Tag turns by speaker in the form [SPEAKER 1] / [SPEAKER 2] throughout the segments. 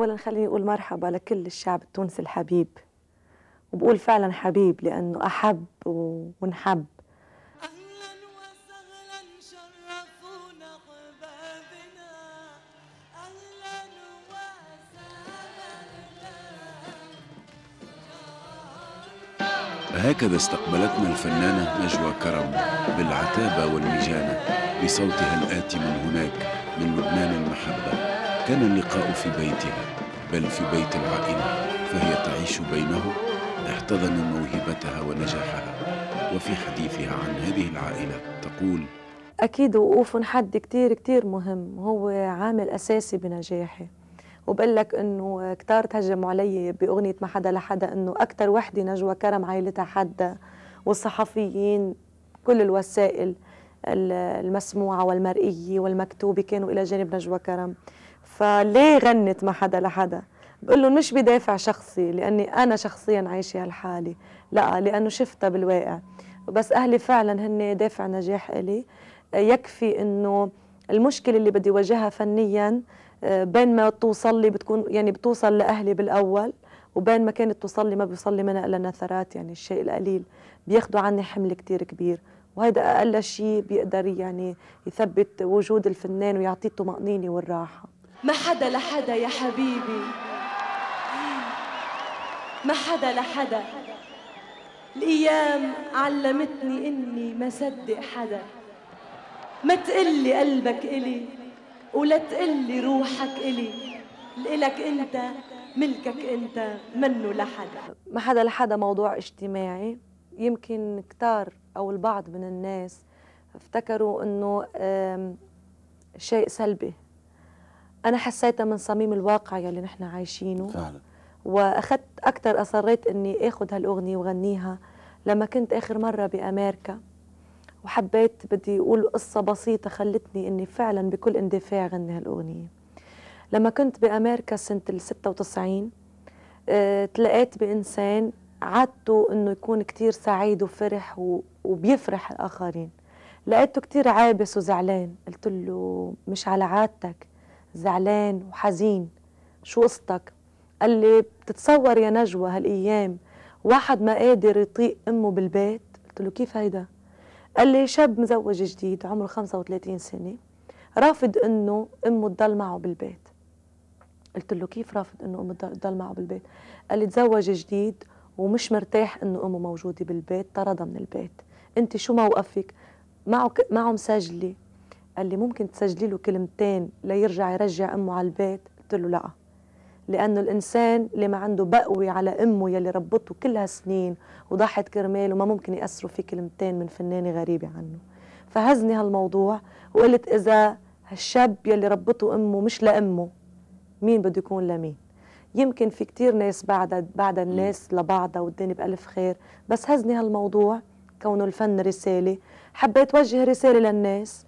[SPEAKER 1] أولا خليني أقول مرحبا لكل الشعب التونسي الحبيب وبقول فعلا حبيب لأنه أحب ونحب
[SPEAKER 2] هكذا استقبلتنا الفنانة نجوى كرم بالعتابة والمجانة بصوتها الآتي من هناك من لبنان المحبة كان اللقاء في بيتها بل في بيت العائلة فهي تعيش بينهم احتضن موهبتها ونجاحها وفي حديثها عن هذه العائلة تقول
[SPEAKER 1] أكيد وقوف حد كتير كتير مهم هو عامل أساسي بنجاحي وبقول لك انه كتار تهجموا علي باغنيه ما حدا لحدا انه اكثر وحده نجوى كرم عائلتها حدا والصحفيين كل الوسائل المسموعه والمرئيه والمكتوبه كانوا الى جانب نجوى كرم فليه غنت ما حدا لحدا بقول لهم مش بدافع شخصي لاني انا شخصيا عايشه هالحاله لا لانه شفتها بالواقع بس اهلي فعلا هن دافع نجاح الي يكفي انه المشكله اللي بدي واجهها فنيا آه، بين ما توصل لي بتكون يعني بتوصل لاهلي بالاول وبين ما كانت توصل لي ما بيوصل لي منها الا نثرات يعني الشيء القليل بياخذوا عني حمل كتير كبير وهيدا اقل شيء بيقدر يعني يثبت وجود الفنان ويعطيه الطمانينه والراحه ما حدا لحدا يا حبيبي ما حدا لحدا الأيام علمتني إني ما صدق حدا ما تقلي قلبك إلي ولا تقلي روحك إلي لإلك أنت ملكك أنت منه لحدا ما حدا لحدا موضوع اجتماعي يمكن كتار أو البعض من الناس افتكروا إنه شيء سلبي انا حسيتها من صميم الواقع يلي نحن عايشينه فعلا واخذت اكثر اصريت اني اخذ هالاغنيه وغنيها لما كنت اخر مره بامريكا وحبيت بدي اقول قصه بسيطه خلتني اني فعلا بكل اندفاع غني هالاغنيه لما كنت بامريكا سنه ال 96 أه تلاقيت بانسان عادته انه يكون كثير سعيد وفرح و... وبيفرح الاخرين لقيته كثير عابس وزعلان قلت له مش على عادتك زعلان وحزين شو قصتك قال لي بتتصور يا نجوى هالايام واحد ما قادر يطيق امه بالبيت قلت له كيف هيدا قال لي شاب مزوج جديد عمره 35 سنه رافض انه امه تضل معه بالبيت قلت له كيف رافض انه امه تضل معه بالبيت قال لي تزوج جديد ومش مرتاح انه امه موجوده بالبيت طردها من البيت انت شو موقفك معه معه مسجله قال لي ممكن تسجلي له كلمتين ليرجع يرجع امه على البيت قلت له لا لانه الانسان اللي ما عنده بقوي على امه يلي ربطه كل هالسنين وضحت كرماله ما ممكن ياثروا في كلمتين من فنانه غريبه عنه فهزني هالموضوع وقلت اذا هالشاب يلي ربطه امه مش لامه مين بده يكون لمين يمكن في كتير ناس بعد بعد الناس لبعضها والدنيا بألف خير بس هزني هالموضوع كونه الفن رسالة حبيت وجه رسالة للناس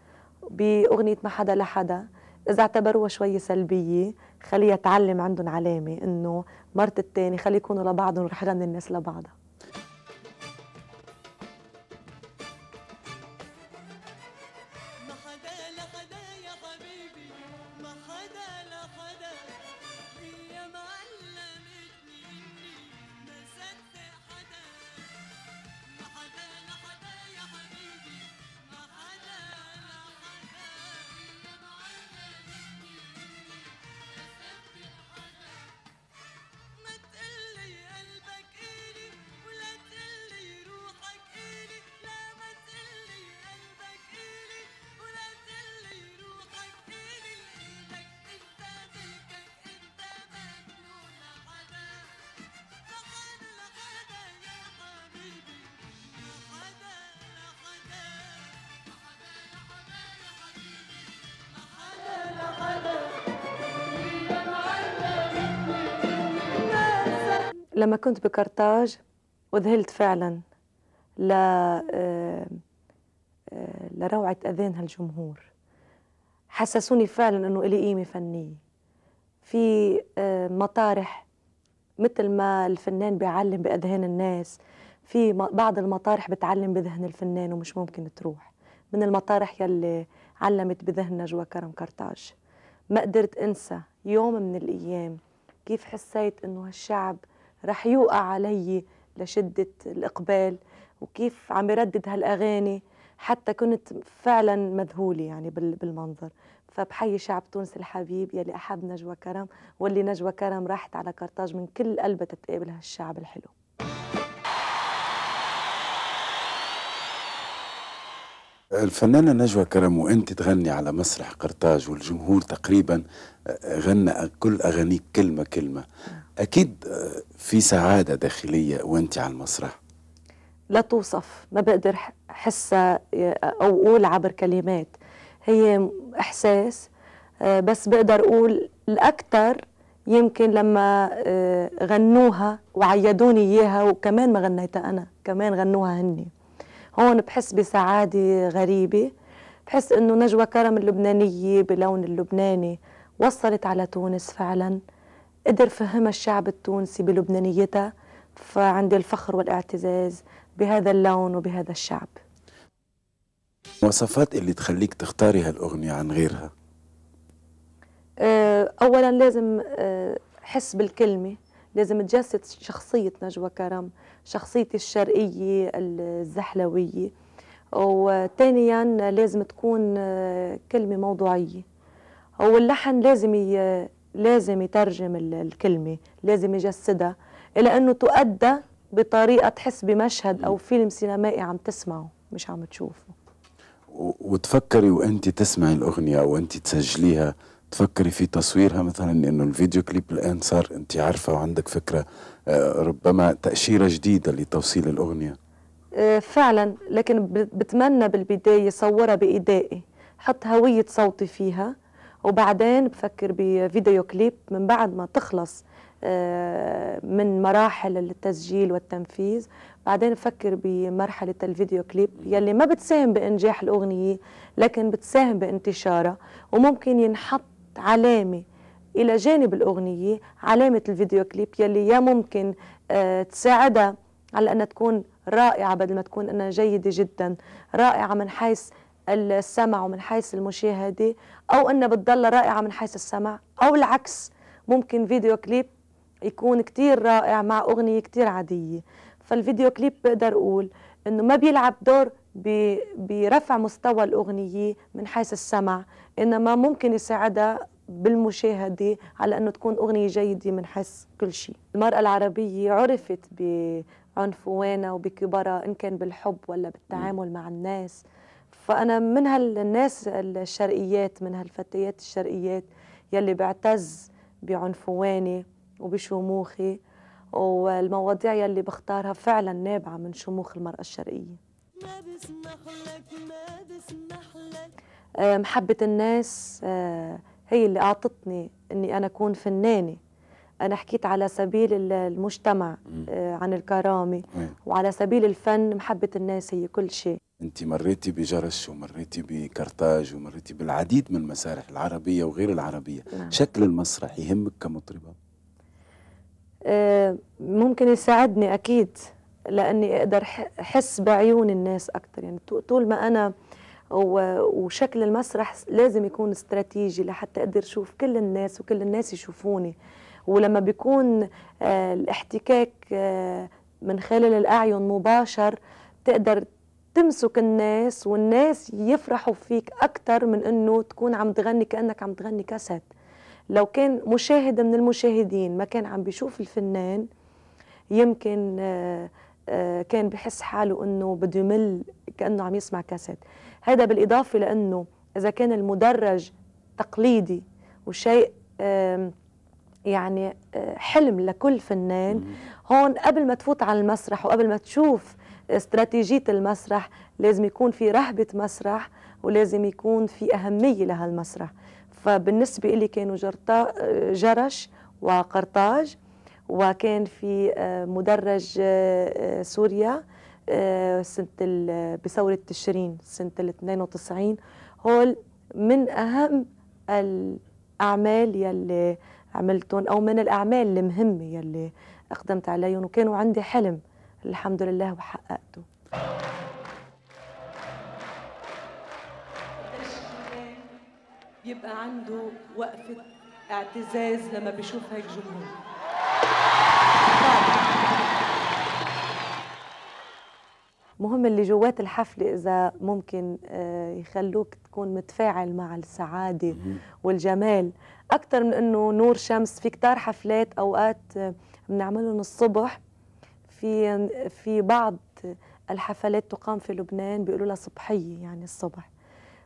[SPEAKER 1] باغنيه ما حدا لحدا اذا اعتبروها شوي سلبيه خليها تعلم عندهم علامه انه مرت الثاني خلي يكونوا لبعضهم رح من الناس لبعضها لما كنت بكرتاج وذهلت فعلا ل آه، آه، لروعة أذان هالجمهور حسسوني فعلا أنه إلي قيمة فنية في آه، مطارح مثل ما الفنان بيعلم بأذهان الناس في بعض المطارح بتعلم بذهن الفنان ومش ممكن تروح من المطارح يلي علمت بذهن نجوى كرم كرتاج ما قدرت أنسى يوم من الأيام كيف حسيت أنه هالشعب رح يوقع علي لشدة الإقبال وكيف عم يردد هالأغاني حتى كنت فعلا مذهولة يعني بالمنظر فبحيي شعب تونس الحبيب يلي أحب نجوى كرم واللي نجوى كرم راحت على قرطاج من كل قلبها تتقابل هالشعب الحلو
[SPEAKER 2] الفنانة نجوى كرم وانت تغني على مسرح قرطاج والجمهور تقريبا آه، غنى كل اغانيك كلمة كلمة اكيد آه، في سعادة داخلية وانت على المسرح
[SPEAKER 1] لا توصف ما بقدر حسة آه، او اقول عبر كلمات هي احساس بس بقدر اقول الاكثر يمكن لما غنوها وعيدوني اياها وكمان ما غنيتها انا كمان غنوها هني هون بحس بسعادة غريبة بحس إنه نجوى كرم اللبنانية بلون اللبناني وصلت على تونس فعلا قدر فهمها الشعب التونسي بلبنانيتها فعندي الفخر والاعتزاز بهذا اللون وبهذا الشعب
[SPEAKER 2] مواصفات اللي تخليك تختاري هالأغنية عن غيرها
[SPEAKER 1] أه، أولا لازم أه، حس بالكلمة لازم تجسد شخصية نجوى كرم شخصيتي الشرقية الزحلوية وثانيا لازم تكون آه، كلمة موضوعية واللحن لازم ي... لازم يترجم الكلمة لازم يجسدها إلى أنه تؤدى بطريقة تحس بمشهد أو فيلم سينمائي عم تسمعه مش عم تشوفه
[SPEAKER 2] وتفكري وانت تسمعي الاغنيه وانت تسجليها تفكري في تصويرها مثلا انه الفيديو كليب الان صار انت عارفه وعندك فكره آه، ربما تاشيره جديده لتوصيل الاغنيه
[SPEAKER 1] آه، فعلا لكن بتمنى بالبدايه صورها بايدائي حط هويه صوتي فيها وبعدين بفكر بفيديو كليب من بعد ما تخلص آه، من مراحل التسجيل والتنفيذ بعدين بفكر بمرحلة الفيديو كليب يلي ما بتساهم بإنجاح الأغنية لكن بتساهم بانتشارها وممكن ينحط علامة إلى جانب الأغنية علامة الفيديو كليب يلي يا ممكن آه، تساعدها على أنها تكون رائعة بدل ما تكون أنها جيدة جدا رائعة من حيث السمع ومن حيث المشاهدة أو أنها بتضل رائعة من حيث السمع أو العكس ممكن فيديو كليب يكون كتير رائع مع أغنية كتير عادية فالفيديو كليب بقدر أقول أنه ما بيلعب دور برفع مستوى الأغنية من حيث السمع إنما ممكن يساعدها بالمشاهدة على أنه تكون أغنية جيدة من حيث كل شيء المرأة العربية عرفت بعنفوانها وبكبرة إن كان بالحب ولا بالتعامل مع الناس فأنا من هالناس الشرقيات من هالفتيات الشرقيات يلي بعتز بعنفواني وبشموخي والمواضيع يلي بختارها فعلا نابعة من شموخ المرأة الشرقية ما آه، ما محبة الناس آه، هي اللي أعطتني أني أنا أكون فنانة أنا حكيت على سبيل المجتمع آه، عن الكرامة وعلى سبيل الفن محبة الناس هي كل شيء
[SPEAKER 2] أنت مريتي بجرش ومريتي بكرتاج ومريتي بالعديد من المسارح العربية وغير العربية نعم. شكل المسرح يهمك كمطربة؟
[SPEAKER 1] ممكن يساعدني أكيد لاني اقدر احس بعيون الناس اكثر يعني طول ما انا وشكل المسرح لازم يكون استراتيجي لحتى اقدر اشوف كل الناس وكل الناس يشوفوني ولما بيكون آه، الاحتكاك آه، من خلال الاعين مباشر تقدر تمسك الناس والناس يفرحوا فيك اكثر من انه تكون عم تغني كانك عم تغني كاسات لو كان مشاهد من المشاهدين ما كان عم بيشوف الفنان يمكن آه، آه، كان بحس حاله انه بده يمل كانه عم يسمع كاسيت هذا بالاضافه لانه اذا كان المدرج تقليدي وشيء يعني آه، حلم لكل فنان هون قبل ما تفوت على المسرح وقبل ما تشوف استراتيجية المسرح لازم يكون في رهبة مسرح ولازم يكون في أهمية لهالمسرح فبالنسبة لي كانوا جرطا آه، جرش وقرطاج وكان في آه، مدرج آه، آه، سوريا سنة بثورة تشرين سنة ال 92 هول من أهم الأعمال يلي عملتهم أو من الأعمال المهمة يلي أقدمت عليهم وكانوا عندي حلم الحمد لله وحققته بيبقى عنده وقفة اعتزاز لما بيشوف هيك جمهور مهم اللي جوات الحفلة إذا ممكن آه، يخلوك تكون متفاعل مع السعادة والجمال أكثر من أنه نور شمس في كتار حفلات أوقات آه، بنعملهم الصبح في في بعض الحفلات تقام في لبنان بيقولوا لها صبحية يعني الصبح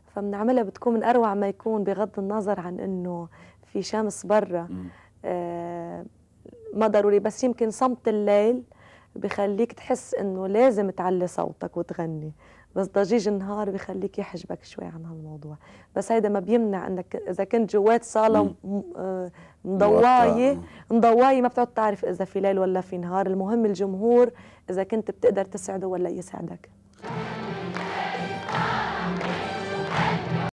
[SPEAKER 1] فبنعملها بتكون من أروع ما يكون بغض النظر عن أنه في شمس برا آه ما ضروري بس يمكن صمت الليل بخليك تحس انه لازم تعلي صوتك وتغني بس ضجيج النهار بخليك يحجبك شوي عن هالموضوع بس هيدا ما بيمنع انك اذا كنت جوات صاله آه، مضوايه آه. مضوايه ما بتعود تعرف اذا في ليل ولا في نهار المهم الجمهور اذا كنت بتقدر تسعده ولا يسعدك